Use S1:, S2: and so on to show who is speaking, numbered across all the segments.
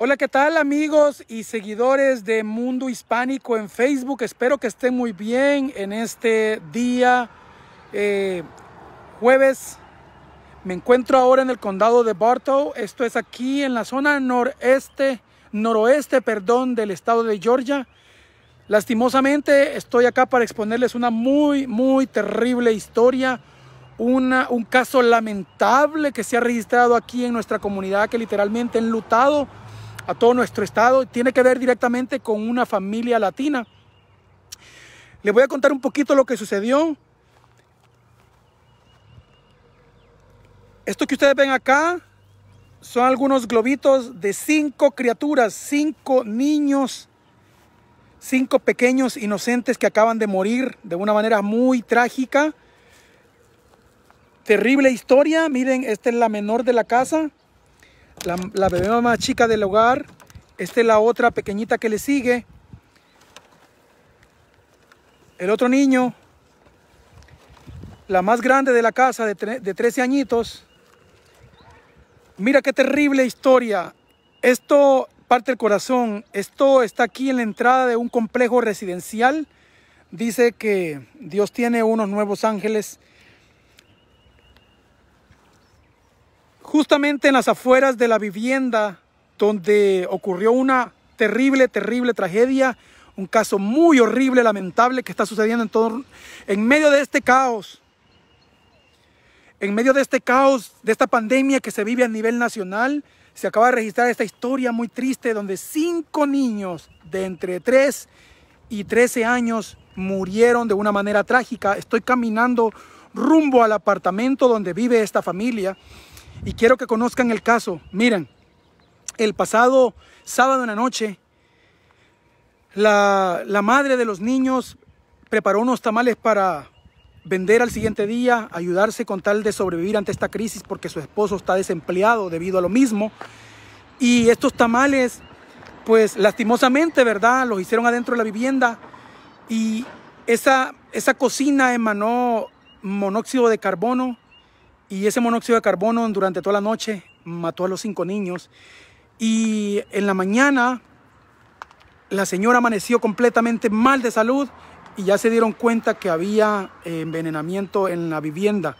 S1: Hola, ¿qué tal amigos y seguidores de Mundo Hispánico en Facebook? Espero que estén muy bien en este día eh, jueves. Me encuentro ahora en el condado de Bartow. Esto es aquí en la zona noreste, noroeste, perdón, del estado de Georgia. Lastimosamente estoy acá para exponerles una muy, muy terrible historia. Una, un caso lamentable que se ha registrado aquí en nuestra comunidad que literalmente enlutado a todo nuestro estado. Tiene que ver directamente con una familia latina. Les voy a contar un poquito lo que sucedió. Esto que ustedes ven acá son algunos globitos de cinco criaturas, cinco niños, cinco pequeños inocentes que acaban de morir de una manera muy trágica. Terrible historia, miren, esta es la menor de la casa la, bebé más chica del hogar. Esta es la otra pequeñita que le sigue. El otro niño, la más grande de la casa de, de 13 añitos. Mira qué terrible historia. Esto parte el corazón. Esto está aquí en la entrada de un complejo residencial. Dice que Dios tiene unos nuevos ángeles justamente en las afueras de la vivienda donde ocurrió una terrible, terrible tragedia, un caso muy horrible, lamentable que está sucediendo en todo, en medio de este caos, en medio de este caos, de esta pandemia que se vive a nivel nacional, se acaba de registrar esta historia muy triste donde cinco niños de entre 3 y 13 años murieron de una manera trágica. Estoy caminando rumbo al apartamento donde vive esta familia y quiero que conozcan el caso. Miren, el pasado sábado en la noche, la, madre de los niños preparó unos tamales para vender al siguiente día, ayudarse con tal de sobrevivir ante esta crisis porque su esposo está desempleado debido a lo mismo. Y estos tamales, pues lastimosamente, ¿verdad? Los hicieron adentro de la vivienda y esa, esa cocina emanó monóxido de carbono y ese monóxido de carbono durante toda la noche mató a los cinco niños. Y en la mañana la señora amaneció completamente mal de salud y ya se dieron cuenta que había eh, envenenamiento en la vivienda.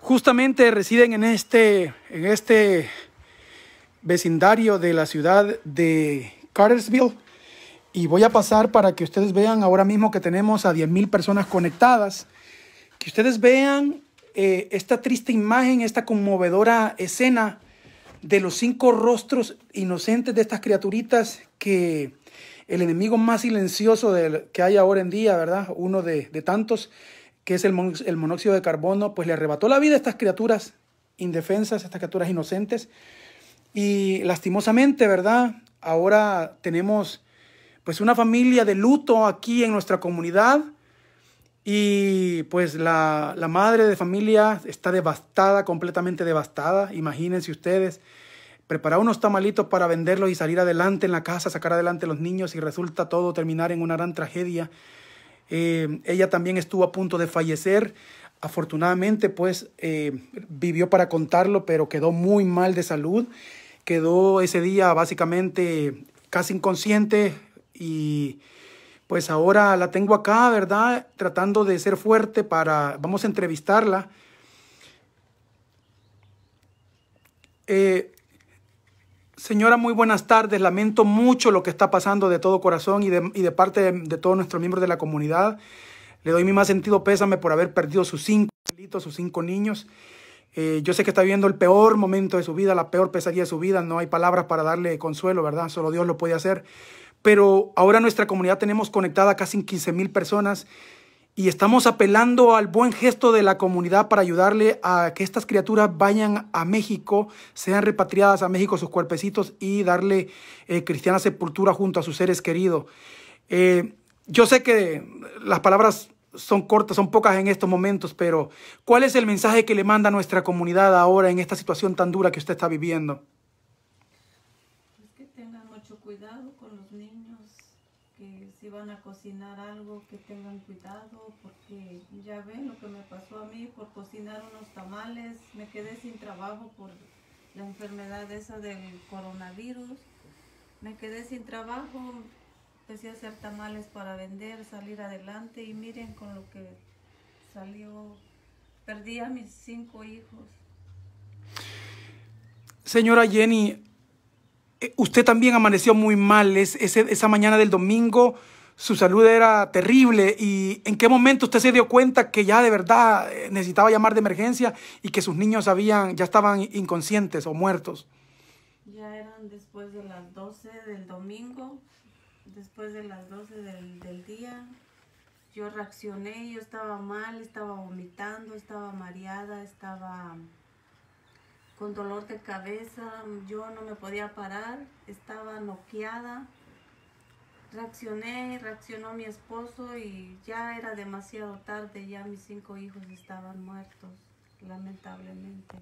S1: Justamente residen en este, en este vecindario de la ciudad de Cartersville. Y voy a pasar para que ustedes vean ahora mismo que tenemos a 10.000 personas conectadas que ustedes vean eh, esta triste imagen, esta conmovedora escena de los cinco rostros inocentes de estas criaturitas que el enemigo más silencioso del, que hay ahora en día, ¿verdad? Uno de, tantos, que es el, el monóxido de carbono, pues le arrebató la vida a estas criaturas indefensas, a estas criaturas inocentes. Y lastimosamente, ¿verdad? Ahora tenemos pues una familia de luto aquí en nuestra comunidad y pues la, la madre de familia está devastada, completamente devastada, imagínense ustedes preparar unos tamalitos para venderlos y salir adelante en la casa, sacar adelante a los niños y resulta todo terminar en una gran tragedia. Eh, ella también estuvo a punto de fallecer. Afortunadamente, pues eh, vivió para contarlo, pero quedó muy mal de salud. Quedó ese día básicamente casi inconsciente y pues ahora la tengo acá, ¿verdad? Tratando de ser fuerte para, vamos a entrevistarla. Eh, señora, muy buenas tardes. Lamento mucho lo que está pasando de todo corazón y de, parte de, todos nuestros miembros de la comunidad. Le doy mi más sentido pésame por haber perdido sus cinco sus cinco niños. Eh, yo sé que está viviendo el peor momento de su vida, la peor pesadilla de su vida. No hay palabras para darle consuelo, ¿verdad? Solo Dios lo puede hacer pero ahora nuestra comunidad tenemos conectada casi 15 mil personas y estamos apelando al buen gesto de la comunidad para ayudarle a que estas criaturas vayan a México, sean repatriadas a México sus cuerpecitos y darle eh, cristiana sepultura junto a sus seres queridos. Eh, yo sé que las palabras son cortas, son pocas en estos momentos, pero ¿cuál es el mensaje que le manda nuestra comunidad ahora en esta situación tan dura que usted está viviendo?
S2: a cocinar algo, que tengan cuidado, porque ya ven lo que me pasó a mí por cocinar unos tamales, me quedé sin trabajo por la enfermedad esa del coronavirus, me quedé sin trabajo, empecé a hacer tamales para vender, salir adelante y miren con lo que salió, perdí a mis cinco hijos.
S1: Señora Jenny, eh, usted también amaneció muy mal ese, esa mañana del domingo su salud era terrible y en qué momento usted se dio cuenta que ya de verdad eh, necesitaba llamar de emergencia y que sus niños habían, ya estaban inconscientes o muertos.
S2: Ya eran después de las 12 del domingo, después de las 12 del, del día. Yo reaccioné, yo estaba mal, estaba vomitando, estaba mareada, estaba con dolor de cabeza, yo no me podía parar, estaba noqueada reaccioné, reaccionó mi esposo y ya era demasiado tarde, ya mis cinco hijos estaban muertos, lamentablemente.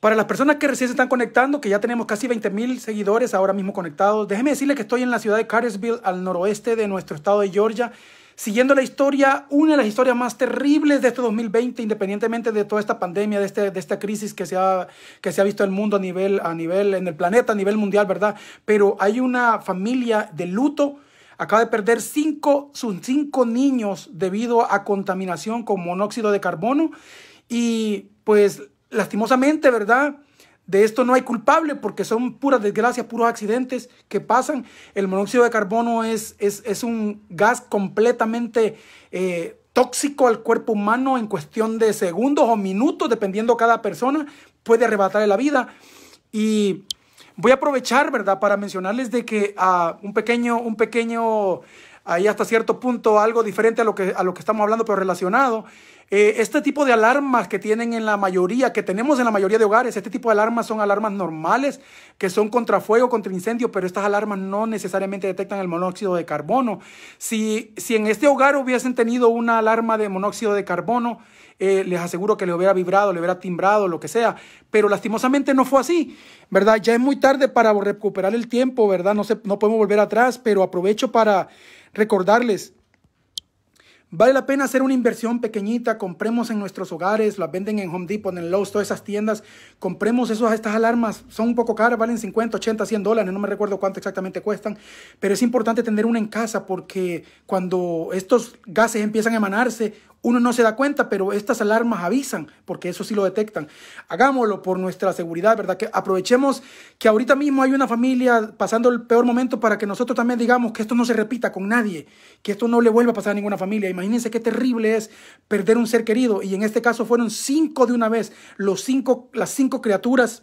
S1: Para las personas que recién se están conectando, que ya tenemos casi 20 mil seguidores ahora mismo conectados, déjeme decirle que estoy en la ciudad de Cartersville, al noroeste de nuestro estado de Georgia. Siguiendo la historia, una de las historias más terribles de este 2020, independientemente de toda esta pandemia, de, este, de esta crisis que se, ha, que se ha visto en el mundo a nivel, a nivel, en el planeta, a nivel mundial, ¿verdad? Pero hay una familia de luto acaba de perder cinco, sus cinco niños debido a contaminación con monóxido de carbono. Y pues lastimosamente, ¿verdad? De esto no hay culpable porque son puras desgracias, puros accidentes que pasan. El monóxido de carbono es, es, un gas completamente eh, tóxico al cuerpo humano en cuestión de segundos o minutos, dependiendo cada persona, puede arrebatarle la vida. Y voy a aprovechar, ¿verdad?, para mencionarles de que a ah, un pequeño, un pequeño, ahí hasta cierto punto, algo diferente a lo que, a lo que estamos hablando, pero relacionado. Eh, este tipo de alarmas que tienen en la mayoría, que tenemos en la mayoría de hogares, este tipo de alarmas son alarmas normales, que son contra fuego, contra incendio, pero estas alarmas no necesariamente detectan el monóxido de carbono. Si, si en este hogar hubiesen tenido una alarma de monóxido de carbono, eh, les aseguro que le hubiera vibrado, le hubiera timbrado, lo que sea, pero lastimosamente no fue así, ¿verdad? Ya es muy tarde para recuperar el tiempo, ¿verdad? No, se, no podemos volver atrás, pero aprovecho para recordarles Vale la pena hacer una inversión pequeñita, compremos en nuestros hogares, las venden en Home Depot, en Lowe's, todas esas tiendas, compremos esos, estas alarmas, son un poco caras, valen 50, 80, 100 dólares, no me recuerdo cuánto exactamente cuestan, pero es importante tener una en casa porque cuando estos gases empiezan a emanarse, uno no se da cuenta, pero estas alarmas avisan, porque eso sí lo detectan. Hagámoslo por nuestra seguridad, ¿verdad? Que aprovechemos que ahorita mismo hay una familia pasando el peor momento para que nosotros también digamos que esto no se repita con nadie, que esto no le vuelva a pasar a ninguna familia. Imagínense qué terrible es perder un ser querido, y en este caso fueron cinco de una vez, los las cinco criaturas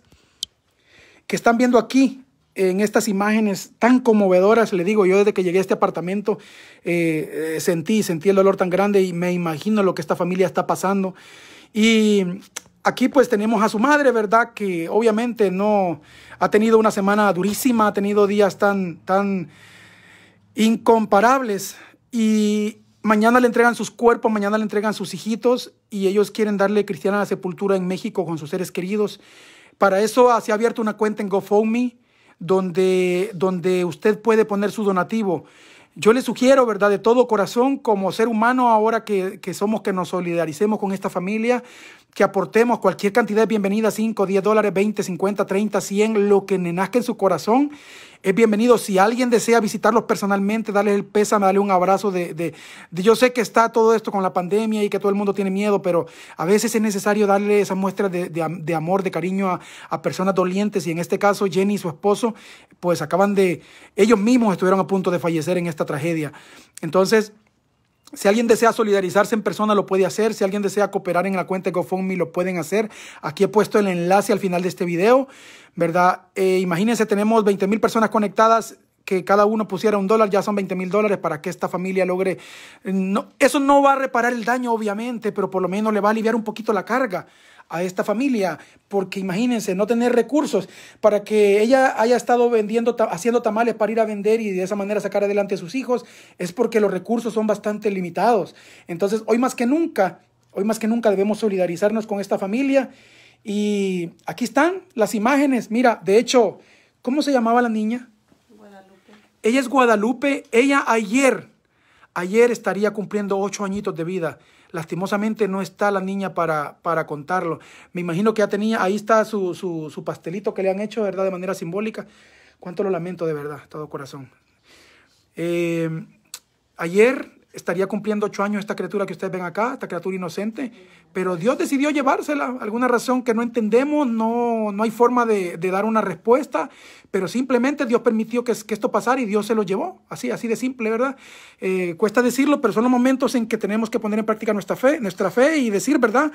S1: que están viendo aquí en estas imágenes tan conmovedoras, le digo, yo desde que llegué a este apartamento eh, sentí, sentí el dolor tan grande y me imagino lo que esta familia está pasando. Y aquí pues tenemos a su madre, ¿verdad? Que obviamente no ha tenido una semana durísima, ha tenido días tan, tan incomparables. Y mañana le entregan sus cuerpos, mañana le entregan sus hijitos y ellos quieren darle cristiana la sepultura en México con sus seres queridos. Para eso se ha abierto una cuenta en GoFundMe donde, donde usted puede poner su donativo. Yo le sugiero, ¿verdad?, de todo corazón, como ser humano, ahora que, somos, que nos solidaricemos con esta familia, que aportemos cualquier cantidad bienvenida, 5, 10 dólares, 20, 50, 30, 100, lo que nazca en su corazón, es bienvenido. Si alguien desea visitarlos personalmente, darles el pésame, darle un abrazo de, Yo sé que está todo esto con la pandemia y que todo el mundo tiene miedo, pero a veces es necesario darle esa muestra de, amor, de cariño a, a, personas dolientes. Y en este caso, Jenny y su esposo, pues acaban de... Ellos mismos estuvieron a punto de fallecer en esta tragedia. Entonces, si alguien desea solidarizarse en persona, lo puede hacer. Si alguien desea cooperar en la cuenta de GoFundMe, lo pueden hacer. Aquí he puesto el enlace al final de este video, ¿verdad? Eh, imagínense, tenemos 20 mil personas conectadas que cada uno pusiera un dólar, ya son 20 mil dólares para que esta familia logre... Eh, no, eso no va a reparar el daño, obviamente, pero por lo menos le va a aliviar un poquito la carga a esta familia, porque imagínense, no tener recursos para que ella haya estado vendiendo, haciendo tamales para ir a vender y de esa manera sacar adelante a sus hijos, es porque los recursos son bastante limitados. Entonces, hoy más que nunca, hoy más que nunca debemos solidarizarnos con esta familia. Y aquí están las imágenes. Mira, de hecho, ¿cómo se llamaba la niña? Guadalupe. Ella es Guadalupe. Ella ayer, ayer estaría cumpliendo ocho añitos de vida. Lastimosamente no está la niña para, para contarlo. Me imagino que ya tenía, ahí está su, su, su pastelito que le han hecho, ¿verdad? De manera simbólica. Cuánto lo lamento de verdad, todo corazón. Eh, ayer estaría cumpliendo ocho años esta criatura que ustedes ven acá, esta criatura inocente, pero Dios decidió llevársela, alguna razón que no entendemos, no, no hay forma de, dar una respuesta, pero simplemente Dios permitió que, que, esto pasara y Dios se lo llevó, así, así de simple, ¿verdad? Eh, cuesta decirlo, pero son los momentos en que tenemos que poner en práctica nuestra fe, nuestra fe y decir, ¿verdad?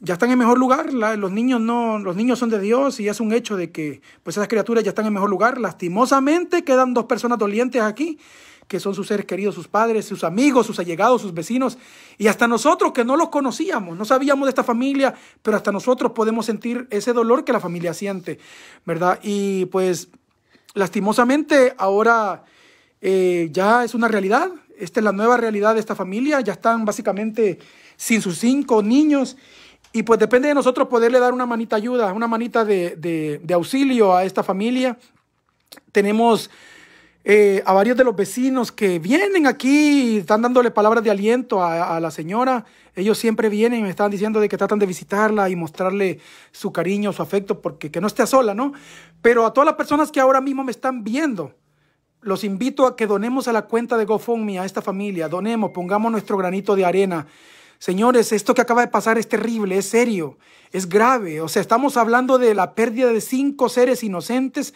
S1: ya están en mejor lugar, los, niños no, los niños son de Dios y es un hecho de que pues esas criaturas ya están en mejor lugar. Lastimosamente quedan dos personas dolientes aquí que son sus seres queridos, sus padres, sus amigos, sus allegados, sus vecinos, y hasta nosotros que no los conocíamos, no sabíamos de esta familia, pero hasta nosotros podemos sentir ese dolor que la familia siente, ¿verdad? Y pues lastimosamente ahora eh, ya es una realidad, esta es la nueva realidad de esta familia, ya están básicamente sin sus cinco niños. Y pues depende de nosotros poderle dar una manita ayuda, una manita de, de auxilio a esta familia. Tenemos eh, a varios de los vecinos que vienen aquí y están dándole palabras de aliento a, la señora. Ellos siempre vienen y me están diciendo de que tratan de visitarla y mostrarle su cariño, su afecto, porque que no esté sola, ¿no? Pero a todas las personas que ahora mismo me están viendo, los invito a que donemos a la cuenta de GoFundMe a esta familia, donemos, pongamos nuestro granito de arena. Señores, esto que acaba de pasar es terrible, es serio, es grave. O sea, estamos hablando de la pérdida de cinco seres inocentes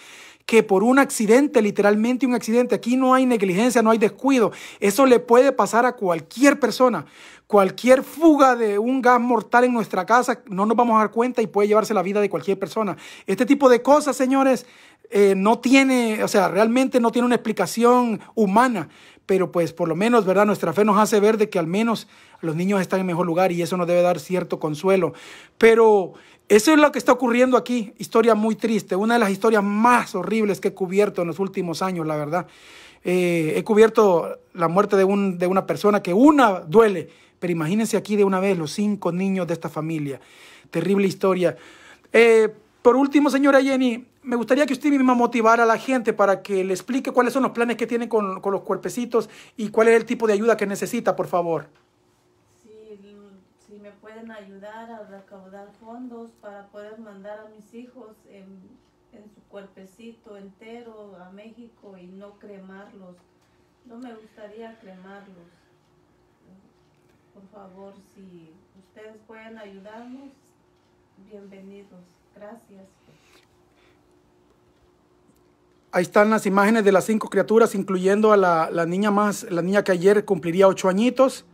S1: que por un accidente, literalmente un accidente, aquí no hay negligencia, no hay descuido. Eso le puede pasar a cualquier persona. Cualquier fuga de un gas mortal en nuestra casa, no nos vamos a dar cuenta y puede llevarse la vida de cualquier persona. Este tipo de cosas, señores, eh, no tiene, o sea, realmente no tiene una explicación humana, pero pues por lo menos, ¿verdad? Nuestra fe nos hace ver de que al menos los niños están en mejor lugar y eso nos debe dar cierto consuelo. Pero eso es lo que está ocurriendo aquí, historia muy triste, una de las historias más horribles que he cubierto en los últimos años, la verdad. Eh, he cubierto la muerte de, un, de una persona que una duele, pero imagínense aquí de una vez los cinco niños de esta familia. Terrible historia. Eh, por último, señora Jenny, me gustaría que usted misma motivara a la gente para que le explique cuáles son los planes que tiene con los cuerpecitos y cuál es el tipo de ayuda que necesita, por favor
S2: ayudar a recaudar fondos para poder mandar a mis hijos en, en su cuerpecito entero a México y no cremarlos. No me gustaría cremarlos. Por favor, si ustedes pueden ayudarnos, bienvenidos. Gracias.
S1: Ahí están las imágenes de las cinco criaturas, incluyendo a la, la niña más, la niña que ayer cumpliría ocho añitos.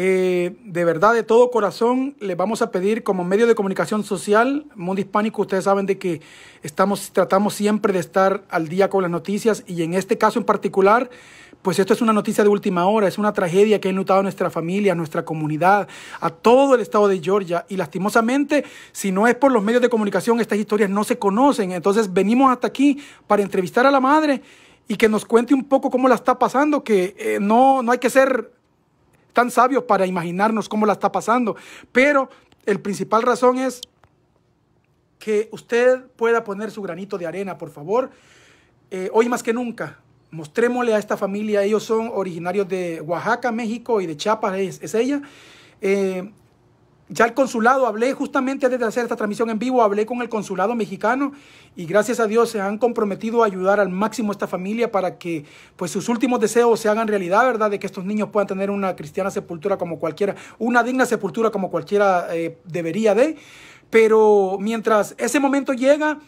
S1: Eh, de verdad, de todo corazón, le vamos a pedir como medio de comunicación social, Mundo Hispánico, ustedes saben de que estamos, tratamos siempre de estar al día con las noticias y en este caso en particular, pues esto es una noticia de última hora, es una tragedia que ha inundado a nuestra familia, a nuestra comunidad, a todo el estado de Georgia y lastimosamente, si no es por los medios de comunicación, estas historias no se conocen. Entonces venimos hasta aquí para entrevistar a la madre y que nos cuente un poco cómo la está pasando, que eh, no, no hay que ser tan sabios para imaginarnos cómo la está pasando, pero el principal razón es que usted pueda poner su granito de arena, por favor. Eh, hoy más que nunca, mostrémosle a esta familia, ellos son originarios de Oaxaca, México y de Chiapas, es, ella. Eh, ya el consulado, hablé justamente antes de hacer esta transmisión en vivo, hablé con el consulado mexicano y gracias a Dios se han comprometido a ayudar al máximo a esta familia para que pues sus últimos deseos se hagan realidad, ¿verdad? De que estos niños puedan tener una cristiana sepultura como cualquiera, una digna sepultura como cualquiera eh, debería de. Pero mientras ese momento llega,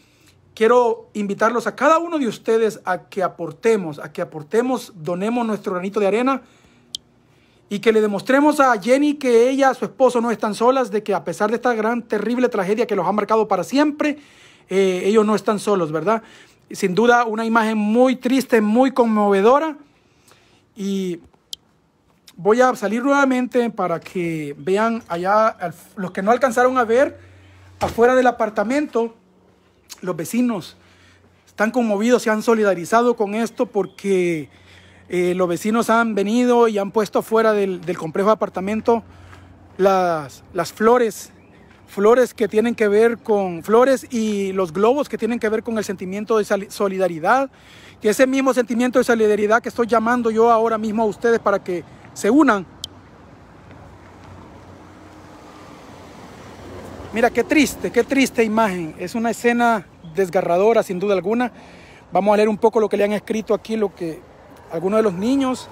S1: quiero invitarlos a cada uno de ustedes a que aportemos, a que aportemos, donemos nuestro granito de arena y que le demostremos a Jenny que ella, su esposo, no están solas, de que a pesar de esta gran, terrible tragedia que los ha marcado para siempre, eh, ellos no están solos, ¿verdad? Sin duda, una imagen muy triste, muy conmovedora. Y voy a salir nuevamente para que vean allá, los que no alcanzaron a ver, afuera del apartamento, los vecinos están conmovidos, se han solidarizado con esto porque eh, los vecinos han venido y han puesto fuera del, complejo de apartamento las, las flores flores que tienen que ver con flores y los globos que tienen que ver con el sentimiento de solidaridad, que ese mismo sentimiento de solidaridad que estoy llamando yo ahora mismo a ustedes para que se unan. Mira, qué triste, qué triste imagen. Es una escena desgarradora, sin duda alguna. Vamos a leer un poco lo que le han escrito aquí, lo que, algunos de los niños.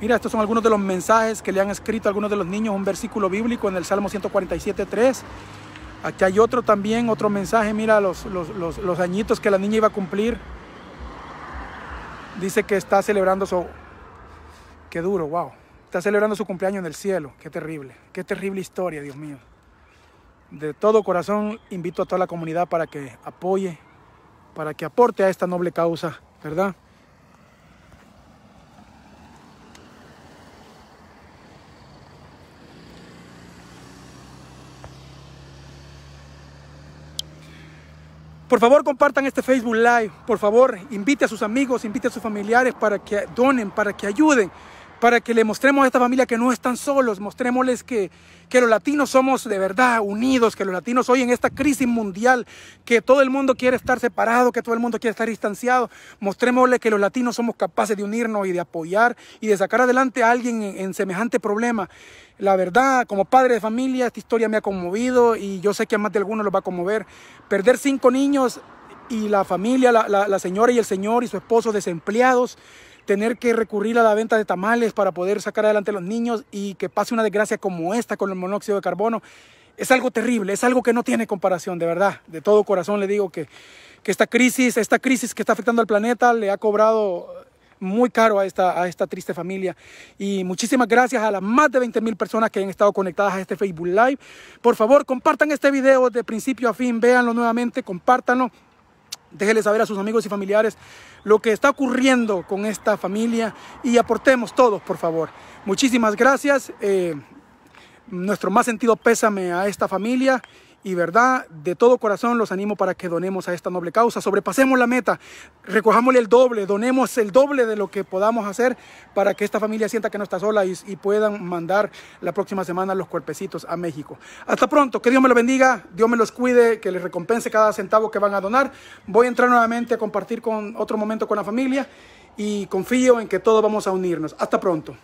S1: Mira, estos son algunos de los mensajes que le han escrito a algunos de los niños, un versículo bíblico en el Salmo 147, 3. Aquí hay otro también, otro mensaje, mira los, los, los añitos que la niña iba a cumplir. Dice que está celebrando su... Qué duro, wow. Está celebrando su cumpleaños en el cielo. Qué terrible. Qué terrible historia, Dios mío. De todo corazón invito a toda la comunidad para que apoye, para que aporte a esta noble causa, ¿verdad? Por favor, compartan este Facebook Live. Por favor, invite a sus amigos, invite a sus familiares para que donen, para que ayuden para que le mostremos a esta familia que no están solos, mostrémosles que, que los latinos somos de verdad unidos, que los latinos hoy en esta crisis mundial, que todo el mundo quiere estar separado, que todo el mundo quiere estar distanciado, mostrémosle que los latinos somos capaces de unirnos y de apoyar y de sacar adelante a alguien en, semejante problema. La verdad, como padre de familia, esta historia me ha conmovido y yo sé que a más de algunos los va a conmover. Perder cinco niños y la familia, la señora y el señor y su esposo desempleados tener que recurrir a la venta de tamales para poder sacar adelante a los niños y que pase una desgracia como esta con el monóxido de carbono, es algo terrible, es algo que no tiene comparación, de verdad. De todo corazón le digo que, que esta crisis, esta crisis que está afectando al planeta le ha cobrado muy caro a esta, a esta triste familia. Y muchísimas gracias a las más de 20 mil personas que han estado conectadas a este Facebook Live. Por favor, compartan este video de principio a fin, véanlo nuevamente, compártanlo Déjenle saber a sus amigos y familiares lo que está ocurriendo con esta familia y aportemos todos, por favor. Muchísimas gracias. Eh, nuestro más sentido pésame a esta familia y verdad, de todo corazón los animo para que donemos a esta noble causa, sobrepasemos la meta, recojámosle el doble, donemos el doble de lo que podamos hacer para que esta familia sienta que no está sola y, puedan mandar la próxima semana los cuerpecitos a México. Hasta pronto, que Dios me lo bendiga, Dios me los cuide, que les recompense cada centavo que van a donar. Voy a entrar nuevamente a compartir con otro momento con la familia y confío en que todos vamos a unirnos. Hasta pronto.